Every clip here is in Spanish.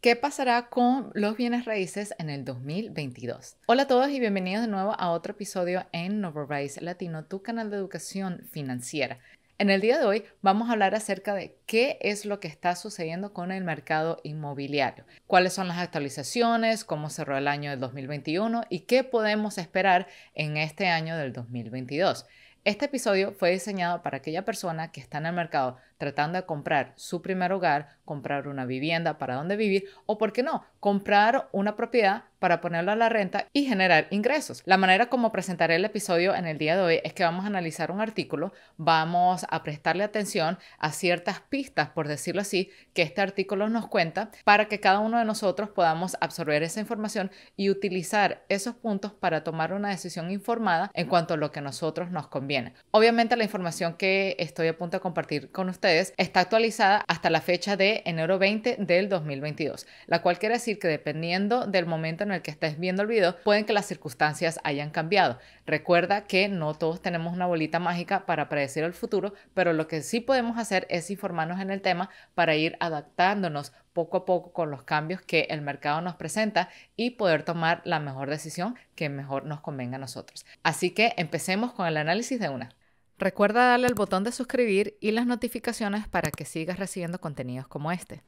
¿Qué pasará con los bienes raíces en el 2022? Hola a todos y bienvenidos de nuevo a otro episodio en Rise Latino, tu canal de educación financiera. En el día de hoy vamos a hablar acerca de qué es lo que está sucediendo con el mercado inmobiliario, cuáles son las actualizaciones, cómo cerró el año del 2021 y qué podemos esperar en este año del 2022. Este episodio fue diseñado para aquella persona que está en el mercado tratando de comprar su primer hogar, comprar una vivienda para donde vivir o, ¿por qué no?, comprar una propiedad para ponerla a la renta y generar ingresos. La manera como presentaré el episodio en el día de hoy es que vamos a analizar un artículo, vamos a prestarle atención a ciertas pistas, por decirlo así, que este artículo nos cuenta para que cada uno de nosotros podamos absorber esa información y utilizar esos puntos para tomar una decisión informada en cuanto a lo que a nosotros nos conviene. Obviamente la información que estoy a punto de compartir con ustedes está actualizada hasta la fecha de enero 20 del 2022, la cual quiere decir que dependiendo del momento en el que estés viendo el video, pueden que las circunstancias hayan cambiado. Recuerda que no todos tenemos una bolita mágica para predecir el futuro, pero lo que sí podemos hacer es informarnos en el tema para ir adaptándonos poco a poco con los cambios que el mercado nos presenta y poder tomar la mejor decisión que mejor nos convenga a nosotros. Así que empecemos con el análisis de una. Recuerda darle al botón de suscribir y las notificaciones para que sigas recibiendo contenidos como este.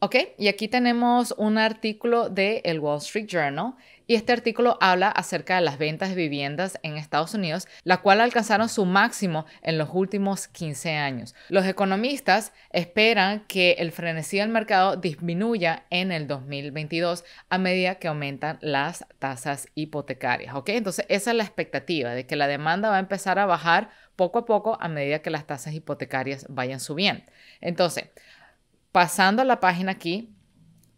Ok, y aquí tenemos un artículo de el Wall Street Journal y este artículo habla acerca de las ventas de viviendas en Estados Unidos, la cual alcanzaron su máximo en los últimos 15 años. Los economistas esperan que el frenesí del mercado disminuya en el 2022 a medida que aumentan las tasas hipotecarias, Entonces esa es la expectativa de que la demanda va a empezar a bajar poco a poco a medida que las tasas hipotecarias vayan subiendo. Entonces, pasando a la página aquí,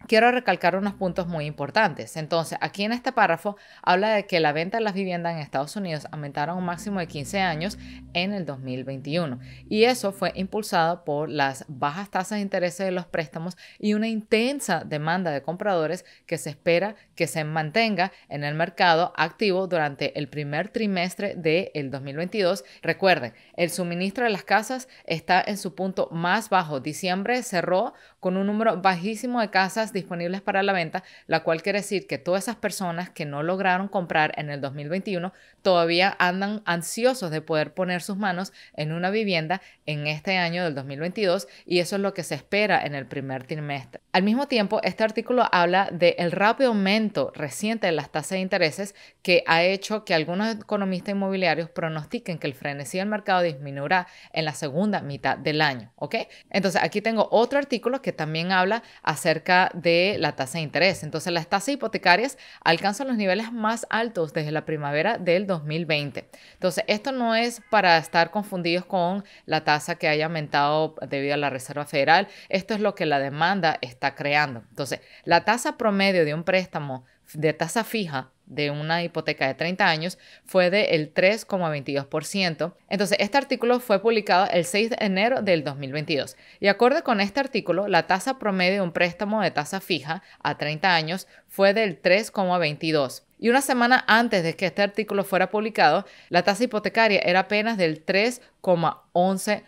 Quiero recalcar unos puntos muy importantes. Entonces, aquí en este párrafo habla de que la venta de las viviendas en Estados Unidos aumentaron un máximo de 15 años en el 2021 y eso fue impulsado por las bajas tasas de interés de los préstamos y una intensa demanda de compradores que se espera que se mantenga en el mercado activo durante el primer trimestre del el 2022. Recuerden, el suministro de las casas está en su punto más bajo. Diciembre cerró con un número bajísimo de casas disponibles para la venta, la cual quiere decir que todas esas personas que no lograron comprar en el 2021 todavía andan ansiosos de poder poner sus manos en una vivienda en este año del 2022 y eso es lo que se espera en el primer trimestre. Al mismo tiempo, este artículo habla del rápido aumento reciente de las tasas de intereses que ha hecho que algunos economistas inmobiliarios pronostiquen que el frenesí del mercado disminuirá en la segunda mitad del año, ¿ok? Entonces aquí tengo otro artículo que también habla acerca de la tasa de interés. Entonces, las tasas hipotecarias alcanzan los niveles más altos desde la primavera del 2020. Entonces, esto no es para estar confundidos con la tasa que haya aumentado debido a la Reserva Federal. Esto es lo que la demanda está creando. Entonces, la tasa promedio de un préstamo de tasa fija de una hipoteca de 30 años fue del 3,22%. Entonces, este artículo fue publicado el 6 de enero del 2022 y acorde con este artículo, la tasa promedio de un préstamo de tasa fija a 30 años fue del 3,22%. Y una semana antes de que este artículo fuera publicado, la tasa hipotecaria era apenas del 3,11%.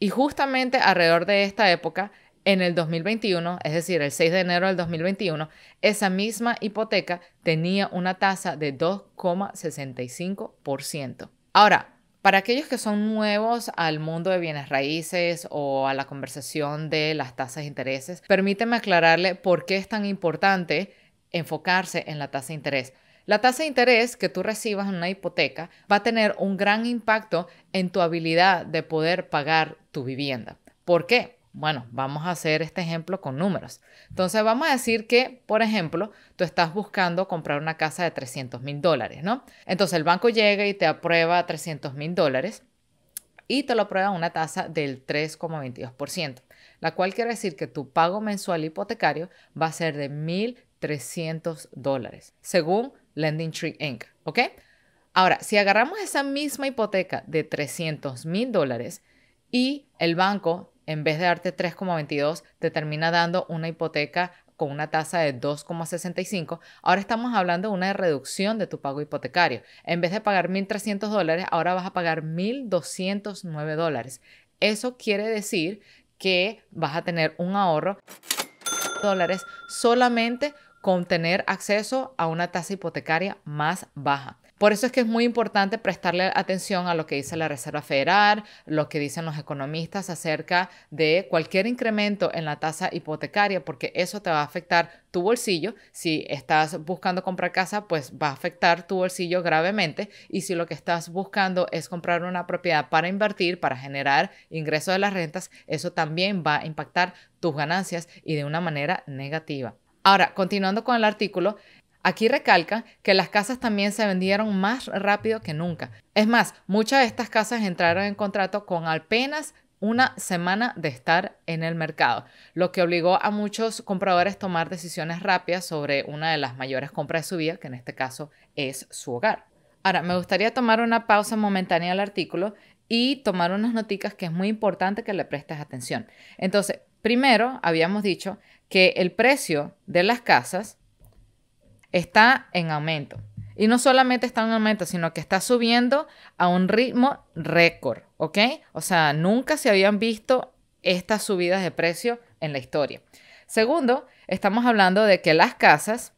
Y justamente alrededor de esta época, en el 2021, es decir, el 6 de enero del 2021, esa misma hipoteca tenía una tasa de 2,65%. Ahora, para aquellos que son nuevos al mundo de bienes raíces o a la conversación de las tasas de intereses, permíteme aclararle por qué es tan importante enfocarse en la tasa de interés. La tasa de interés que tú recibas en una hipoteca va a tener un gran impacto en tu habilidad de poder pagar tu vivienda. ¿Por qué? Bueno, vamos a hacer este ejemplo con números. Entonces vamos a decir que, por ejemplo, tú estás buscando comprar una casa de 300 mil dólares, ¿no? Entonces el banco llega y te aprueba 300 mil dólares y te lo aprueba una tasa del 3,22%, la cual quiere decir que tu pago mensual hipotecario va a ser de 1.300 dólares, según Lending Tree Inc., ¿ok? Ahora, si agarramos esa misma hipoteca de 300 mil dólares y el banco en vez de darte 3,22, te termina dando una hipoteca con una tasa de 2,65, ahora estamos hablando de una reducción de tu pago hipotecario. En vez de pagar 1.300 dólares, ahora vas a pagar 1.209 dólares. Eso quiere decir que vas a tener un ahorro de dólares solamente con tener acceso a una tasa hipotecaria más baja. Por eso es que es muy importante prestarle atención a lo que dice la Reserva Federal, lo que dicen los economistas acerca de cualquier incremento en la tasa hipotecaria, porque eso te va a afectar tu bolsillo. Si estás buscando comprar casa, pues va a afectar tu bolsillo gravemente. Y si lo que estás buscando es comprar una propiedad para invertir, para generar ingresos de las rentas, eso también va a impactar tus ganancias y de una manera negativa. Ahora, continuando con el artículo, Aquí recalca que las casas también se vendieron más rápido que nunca. Es más, muchas de estas casas entraron en contrato con apenas una semana de estar en el mercado, lo que obligó a muchos compradores a tomar decisiones rápidas sobre una de las mayores compras de su vida, que en este caso es su hogar. Ahora, me gustaría tomar una pausa momentánea al artículo y tomar unas noticas que es muy importante que le prestes atención. Entonces, primero, habíamos dicho que el precio de las casas está en aumento. Y no solamente está en aumento, sino que está subiendo a un ritmo récord, ¿ok? O sea, nunca se habían visto estas subidas de precio en la historia. Segundo, estamos hablando de que las casas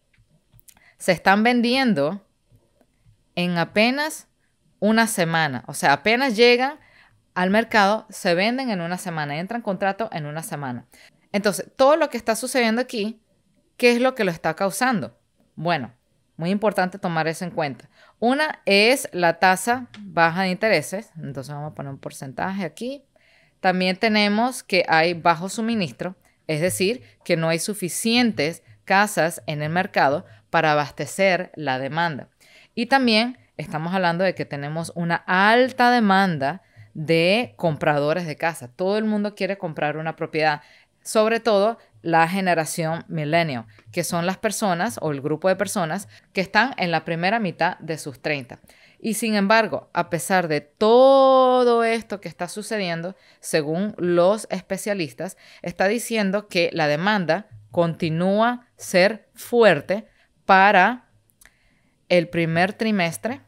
se están vendiendo en apenas una semana. O sea, apenas llegan al mercado, se venden en una semana, entran contrato en una semana. Entonces, todo lo que está sucediendo aquí, ¿qué es lo que lo está causando? Bueno, muy importante tomar eso en cuenta. Una es la tasa baja de intereses, entonces vamos a poner un porcentaje aquí. También tenemos que hay bajo suministro, es decir, que no hay suficientes casas en el mercado para abastecer la demanda. Y también estamos hablando de que tenemos una alta demanda de compradores de casa. Todo el mundo quiere comprar una propiedad, sobre todo la generación milenio que son las personas o el grupo de personas que están en la primera mitad de sus 30. Y sin embargo, a pesar de todo esto que está sucediendo, según los especialistas, está diciendo que la demanda continúa ser fuerte para el primer trimestre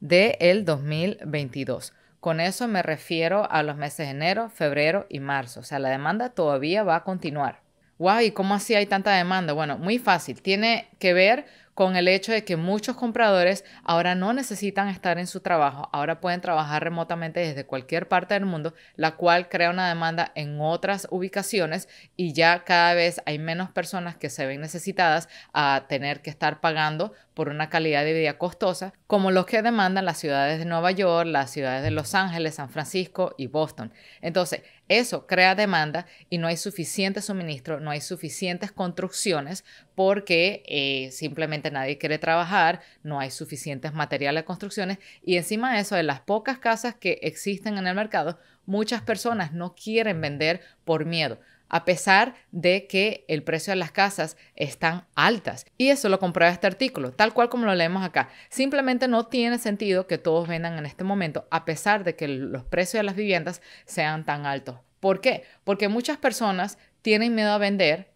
del 2022. Con eso me refiero a los meses de enero, febrero y marzo. O sea, la demanda todavía va a continuar. Wow, ¿y cómo así hay tanta demanda? Bueno, muy fácil. Tiene que ver con el hecho de que muchos compradores ahora no necesitan estar en su trabajo, ahora pueden trabajar remotamente desde cualquier parte del mundo, la cual crea una demanda en otras ubicaciones y ya cada vez hay menos personas que se ven necesitadas a tener que estar pagando por una calidad de vida costosa, como los que demandan las ciudades de Nueva York, las ciudades de Los Ángeles, San Francisco y Boston. Entonces, eso crea demanda y no hay suficiente suministro, no hay suficientes construcciones porque eh, simplemente nadie quiere trabajar, no hay suficientes materiales de construcciones y encima de eso, de las pocas casas que existen en el mercado, muchas personas no quieren vender por miedo a pesar de que el precio de las casas están altas. Y eso lo comprueba este artículo, tal cual como lo leemos acá. Simplemente no tiene sentido que todos vendan en este momento, a pesar de que los precios de las viviendas sean tan altos. ¿Por qué? Porque muchas personas tienen miedo a vender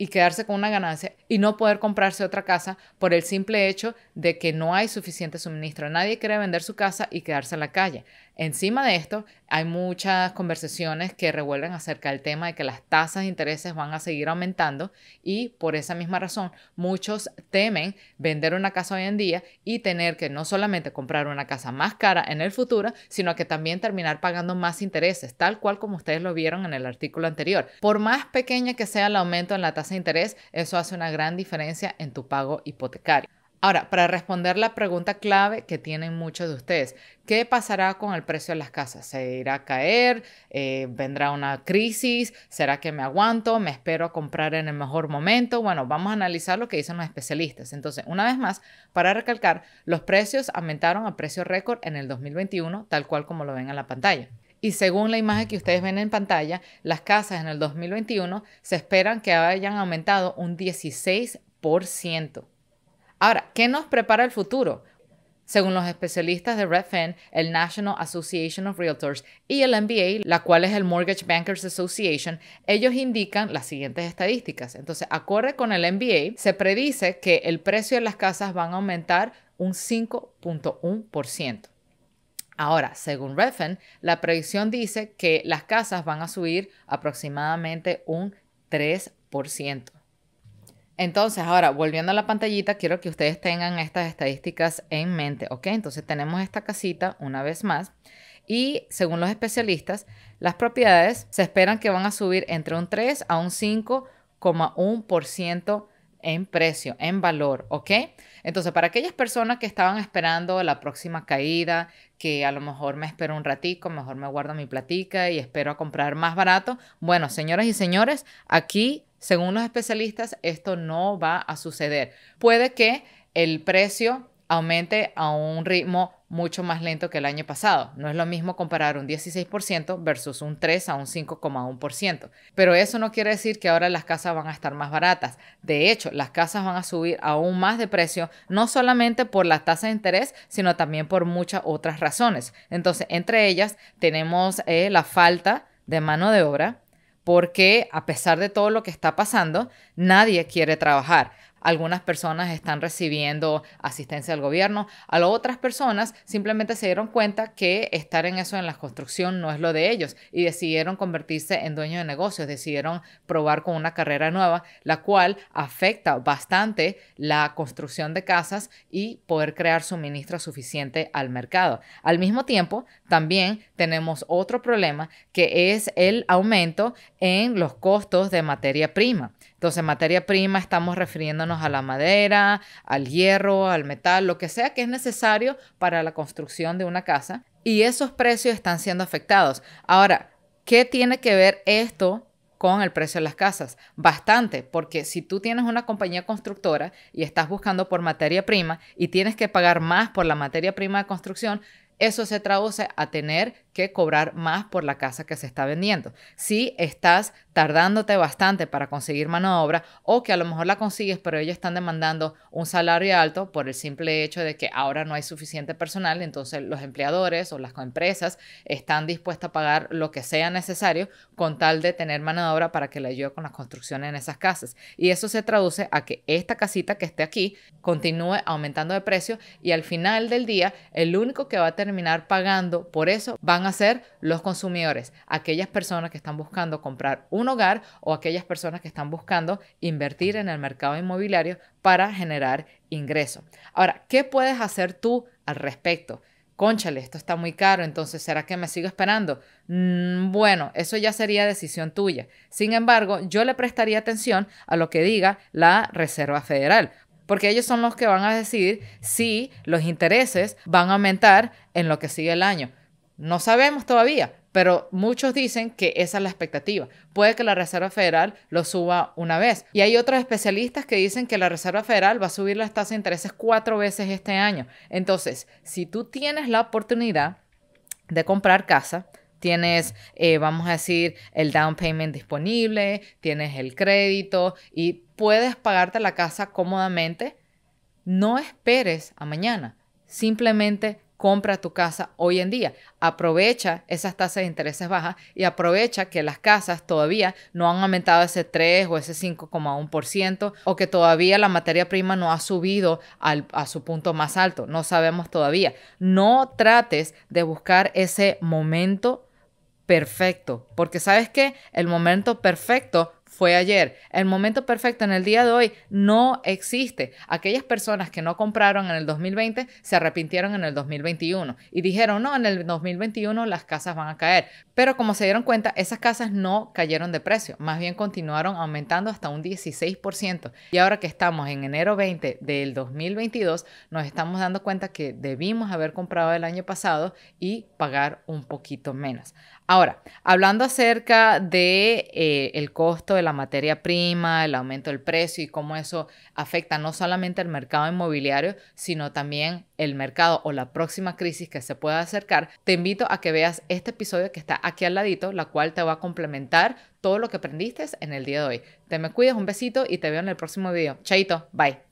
y quedarse con una ganancia y no poder comprarse otra casa por el simple hecho de que no hay suficiente suministro. Nadie quiere vender su casa y quedarse en la calle. Encima de esto, hay muchas conversaciones que revuelven acerca del tema de que las tasas de intereses van a seguir aumentando y por esa misma razón, muchos temen vender una casa hoy en día y tener que no solamente comprar una casa más cara en el futuro, sino que también terminar pagando más intereses, tal cual como ustedes lo vieron en el artículo anterior. Por más pequeña que sea el aumento en la tasa de interés, eso hace una gran diferencia en tu pago hipotecario. Ahora, para responder la pregunta clave que tienen muchos de ustedes, ¿qué pasará con el precio de las casas? ¿Se irá a caer? Eh, ¿Vendrá una crisis? ¿Será que me aguanto? ¿Me espero a comprar en el mejor momento? Bueno, vamos a analizar lo que dicen los especialistas. Entonces, una vez más, para recalcar, los precios aumentaron a precio récord en el 2021, tal cual como lo ven en la pantalla. Y según la imagen que ustedes ven en pantalla, las casas en el 2021 se esperan que hayan aumentado un 16%. Ahora, ¿qué nos prepara el futuro? Según los especialistas de Redfin, el National Association of Realtors y el MBA, la cual es el Mortgage Bankers Association, ellos indican las siguientes estadísticas. Entonces, acorde con el MBA, se predice que el precio de las casas van a aumentar un 5.1%. Ahora, según Redfin, la predicción dice que las casas van a subir aproximadamente un 3%. Entonces, ahora, volviendo a la pantallita, quiero que ustedes tengan estas estadísticas en mente, ¿ok? Entonces tenemos esta casita una vez más y según los especialistas, las propiedades se esperan que van a subir entre un 3 a un 5,1% en precio, en valor, ¿ok? Entonces, para aquellas personas que estaban esperando la próxima caída, que a lo mejor me espero un ratico, mejor me guardo mi platica y espero a comprar más barato, bueno, señoras y señores, aquí según los especialistas, esto no va a suceder. Puede que el precio aumente a un ritmo mucho más lento que el año pasado. No es lo mismo comparar un 16% versus un 3 a un 5,1%. Pero eso no quiere decir que ahora las casas van a estar más baratas. De hecho, las casas van a subir aún más de precio, no solamente por la tasa de interés, sino también por muchas otras razones. Entonces, entre ellas tenemos eh, la falta de mano de obra, porque a pesar de todo lo que está pasando, nadie quiere trabajar. Algunas personas están recibiendo asistencia del gobierno, a otras personas simplemente se dieron cuenta que estar en eso en la construcción no es lo de ellos y decidieron convertirse en dueños de negocios, decidieron probar con una carrera nueva, la cual afecta bastante la construcción de casas y poder crear suministro suficiente al mercado. Al mismo tiempo, también tenemos otro problema que es el aumento en los costos de materia prima. Entonces, materia prima, estamos refiriéndonos a la madera, al hierro, al metal, lo que sea que es necesario para la construcción de una casa. Y esos precios están siendo afectados. Ahora, ¿qué tiene que ver esto con el precio de las casas. Bastante, porque si tú tienes una compañía constructora y estás buscando por materia prima y tienes que pagar más por la materia prima de construcción, eso se traduce a tener que cobrar más por la casa que se está vendiendo. Si estás tardándote bastante para conseguir mano de obra o que a lo mejor la consigues, pero ellos están demandando un salario alto por el simple hecho de que ahora no hay suficiente personal, entonces los empleadores o las empresas están dispuestas a pagar lo que sea necesario con tal de tener mano de obra para que le ayude con las construcción en esas casas. Y eso se traduce a que esta casita que esté aquí continúe aumentando de precio y al final del día el único que va a terminar pagando por eso van a ser los consumidores, aquellas personas que están buscando comprar un hogar o aquellas personas que están buscando invertir en el mercado inmobiliario para generar ingresos. Ahora, ¿qué puedes hacer tú al respecto? Conchale, esto está muy caro, entonces ¿será que me sigo esperando? Mm, bueno, eso ya sería decisión tuya. Sin embargo, yo le prestaría atención a lo que diga la Reserva Federal, porque ellos son los que van a decidir si los intereses van a aumentar en lo que sigue el año. No sabemos todavía, pero muchos dicen que esa es la expectativa. Puede que la Reserva Federal lo suba una vez. Y hay otros especialistas que dicen que la Reserva Federal va a subir las tasas de intereses cuatro veces este año. Entonces, si tú tienes la oportunidad de comprar casa, tienes, eh, vamos a decir, el down payment disponible, tienes el crédito y puedes pagarte la casa cómodamente, no esperes a mañana. Simplemente compra tu casa hoy en día. Aprovecha esas tasas de intereses bajas y aprovecha que las casas todavía no han aumentado ese 3 o ese 5,1% o que todavía la materia prima no ha subido a su punto más alto. No sabemos todavía. No trates de buscar ese momento perfecto, porque sabes que el momento perfecto fue ayer. El momento perfecto en el día de hoy no existe. Aquellas personas que no compraron en el 2020 se arrepintieron en el 2021 y dijeron, no, en el 2021 las casas van a caer. Pero como se dieron cuenta, esas casas no cayeron de precio, más bien continuaron aumentando hasta un 16%. Y ahora que estamos en enero 20 del 2022, nos estamos dando cuenta que debimos haber comprado el año pasado y pagar un poquito menos. Ahora, hablando acerca de, eh, el costo de la materia prima, el aumento del precio y cómo eso afecta no solamente al mercado inmobiliario, sino también el mercado o la próxima crisis que se pueda acercar, te invito a que veas este episodio que está aquí al ladito, la cual te va a complementar todo lo que aprendiste en el día de hoy. Te me cuidas, un besito y te veo en el próximo video. Chaito, bye.